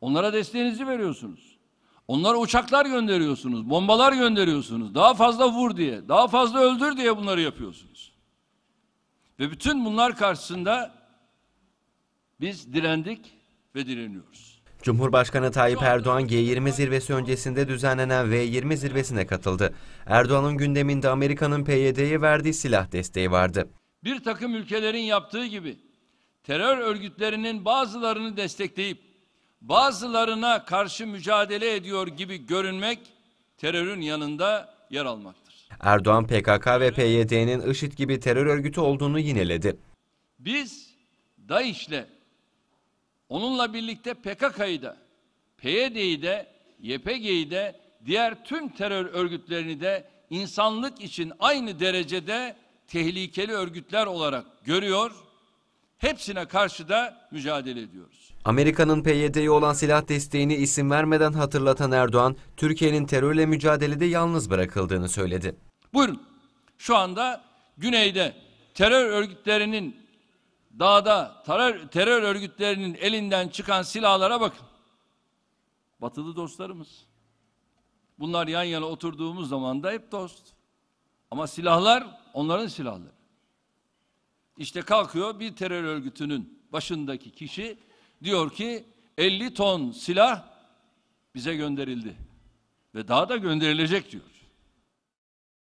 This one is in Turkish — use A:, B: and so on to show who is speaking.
A: Onlara desteğinizi veriyorsunuz. Onlara uçaklar gönderiyorsunuz, bombalar gönderiyorsunuz. Daha fazla vur diye, daha fazla öldür diye bunları yapıyorsunuz. Ve bütün bunlar karşısında biz direndik ve direniyoruz.
B: Cumhurbaşkanı Tayyip Erdoğan G20 zirvesi öncesinde düzenlenen V20 zirvesine katıldı. Erdoğan'ın gündeminde Amerika'nın PYD'ye verdiği silah desteği vardı.
A: Bir takım ülkelerin yaptığı gibi terör örgütlerinin bazılarını destekleyip bazılarına karşı mücadele ediyor gibi görünmek terörün yanında yer almaktır.
B: Erdoğan PKK ve PYD'nin IŞİD gibi terör örgütü olduğunu yineledi.
A: Biz DAEŞ'le onunla birlikte PKK'yı da, PYD'yi de, YPG'yi de, diğer tüm terör örgütlerini de insanlık için aynı derecede tehlikeli örgütler olarak görüyor Hepsine karşı da mücadele ediyoruz.
B: Amerika'nın PYD'ye olan silah desteğini isim vermeden hatırlatan Erdoğan, Türkiye'nin terörle mücadelede yalnız bırakıldığını söyledi.
A: Buyurun, şu anda güneyde terör örgütlerinin dağda terör, terör örgütlerinin elinden çıkan silahlara bakın. Batılı dostlarımız. Bunlar yan yana oturduğumuz zaman da hep dost. Ama silahlar onların silahları. İşte kalkıyor bir terör örgütünün başındaki kişi diyor ki 50 ton silah bize gönderildi ve daha da gönderilecek diyor.